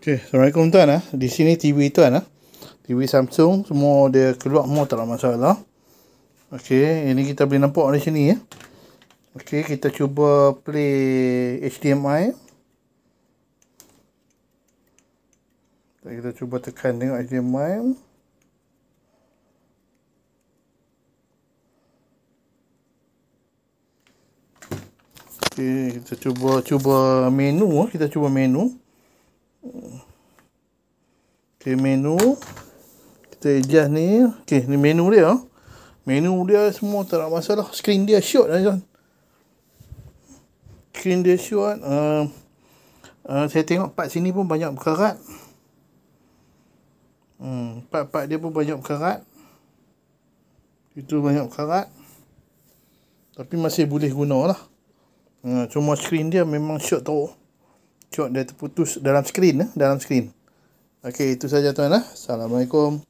Okay, Assalamualaikum tuan eh. Di sini TV tuan eh. TV Samsung semua dia keluar semua tak ada masalah. Okey, ini kita boleh nampak di sini ya. Eh. Okey, kita cuba play HDMI. Dan kita cuba tekan tengok HDMI. Okey, kita cuba cuba menu, eh. kita cuba menu okay, menu kita adjust ni okay ni menu dia ha. menu dia semua tak nak masalah screen dia short lah John screen dia short uh, uh, saya tengok part sini pun banyak berkarat hmm, part-part hmm, dia pun banyak berkarat itu banyak berkarat tapi masih boleh guna lah uh, cuma screen dia memang short tau short dia terputus dalam screen eh? dalam screen Okey, itu saja tuan-tuan. Ah. Assalamualaikum.